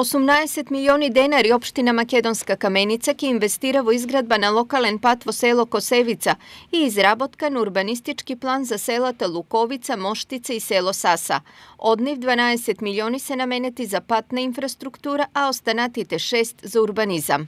18 милиони денари Обштина Македонска Каменица ке инвестира во изградба на локален пат во село Косевица и изработка на урбанистички план за селата Луковица, Моштица и село Саса. Од нив 12 милиони се наменети за патна инфраструктура, а останатите 6 за урбанизам.